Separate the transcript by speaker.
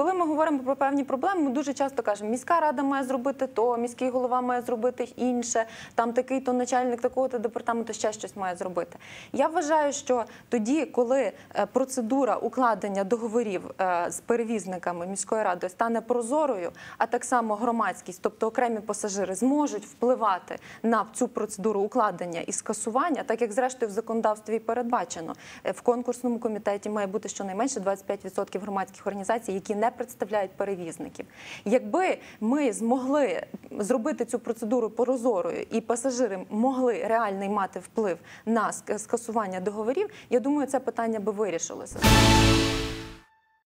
Speaker 1: коли
Speaker 2: ми говоримо про певні проблеми, ми дуже часто кажемо, міська рада має зробити то, міський голова має зробити інше, там такий то начальник такого то департаменту ще щось має зробити. Я вважаю, що тоді, коли е, процедура укладення договорів е, з перевізниками міської ради стане прозорою, а так само громадськість, тобто окремі пасажири, зможуть впливати на цю процедуру укладення і скасування, так як зрештою в законодавстві передбачено е, в конкурсному комітеті має бути щонайменше 25% громадських організацій, які не представляють перевізників. Якби ми змогли зробити цю процедуру прозорою і пасажири могли реальний мати вплив на скасування договорів, я думаю, це питання би вирішилося.